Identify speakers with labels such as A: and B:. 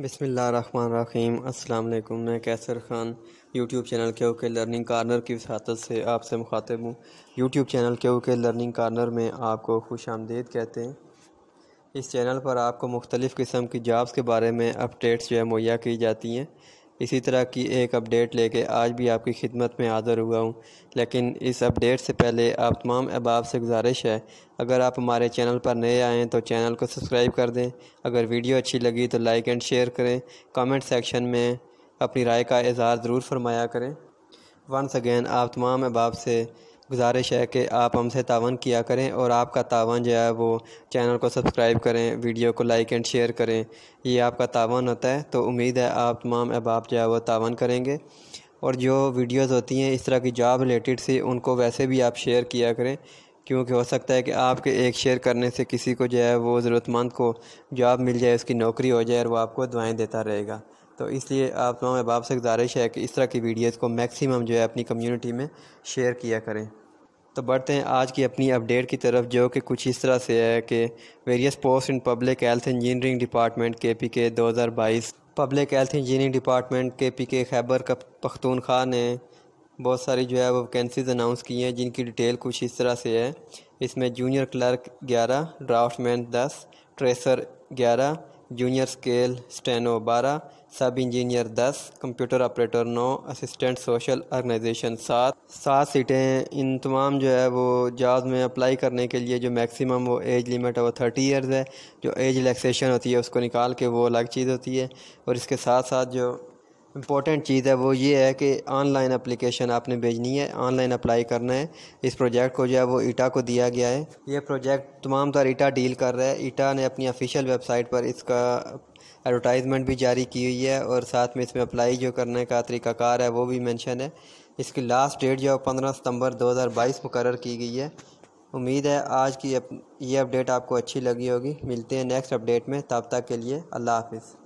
A: बसमीम अल्लाम मैं कैसर ख़ान यूट्यूब चैनल के ओके लर्निंग कार्नर की वसात से आपसे मुखातब हूँ यूट्यूब चैनल के ओके लर्निंग कार्नर में आपको खुश आमदेद कहते हैं इस चैनल पर आपको मुख्तलिफ़ किस्म की जॉब्स के बारे में अपडेट्स जो है मुहैया की जाती हैं इसी तरह की एक अपडेट लेके आज भी आपकी खिदमत में हाज़िर हुआ हूँ लेकिन इस अपडेट से पहले आप तमाम अहबाब से गुजारिश है अगर आप हमारे चैनल पर नए आए हैं तो चैनल को सब्सक्राइब कर दें अगर वीडियो अच्छी लगी तो लाइक एंड शेयर करें कमेंट सेक्शन में अपनी राय का इजहार ज़रूर फरमाया करें वंस अगेन आप तमाम अहबाब से गुजारिश है कि आप हमसे तावन किया करें और आपका तावन जो है वो चैनल को सब्सक्राइब करें वीडियो को लाइक एंड शेयर करें ये आपका तावन होता है तो उम्मीद है आप तमाम अहबाब जो है वो तावन करेंगे और जो वीडियोस होती हैं इस तरह की जॉब रिलेटेड से उनको वैसे भी आप शेयर किया करें क्योंकि हो सकता है कि आपके एक शेयर करने से किसी को जो है वो ज़रूरतमंद को जॉब मिल जाए उसकी नौकरी हो जाए और वो आपको दुआएं देता रहेगा तो इसलिए आप तमाम अहबाब से गुजारिश है कि इस तरह की वीडियोज़ को मैक्सिमम जो है अपनी कम्यूनिटी में शेयर किया करें तो बढ़ते हैं आज की अपनी अपडेट की तरफ जो कि कुछ इस तरह से है कि various post in public health engineering department K P K दो हज़ार बाईस public health engineering department K P K Khyber Pakhtunkhwa ने बहुत सारी जो है वो वैकेंसीज अनाउंस की हैं जिनकी डिटेल कुछ इस तरह से है इसमें जूनियर क्लर्क ग्यारह ड्राफ्ट मैन दस ट्रेसर ग्यारह जूनियर स्केल स्टेनो बारह सब इंजीनियर दस कंप्यूटर ऑपरेटर नौ असिस्टेंट सोशल ऑर्गेनाइजेशन सात सात सीटें इन तमाम जो है वो जॉब में अप्लाई करने के लिए जो मैक्सिमम वो एज लिमिट है वो थर्टी इयर्स है जो एज रिलैक्सेशन होती है उसको निकाल के वो अलग चीज़ होती है और इसके साथ साथ जो इम्पॉर्टेंट चीज़ है वो ये है कि ऑनलाइन अप्लीकेशन आपने भेजनी है ऑनलाइन अप्लाई करना है इस प्रोजेक्ट को जो है वो ईटा को दिया गया है ये प्रोजेक्ट तमाम तर ईटा डील कर रहा है ईटा ने अपनी ऑफिशियल वेबसाइट पर इसका एडवर्टाइजमेंट भी जारी की हुई है और साथ में इसमें अप्लाई जो करने का तरीकाकार है वो भी मैंशन है इसकी लास्ट डेट जो है पंद्रह सितम्बर दो हज़ार बाईस मुकर की गई है उम्मीद है आज की ये अपडेट आपको अच्छी लगी होगी मिलते हैं नेक्स्ट अपडेट में तब तक के लिए अल्लाह हाफिज़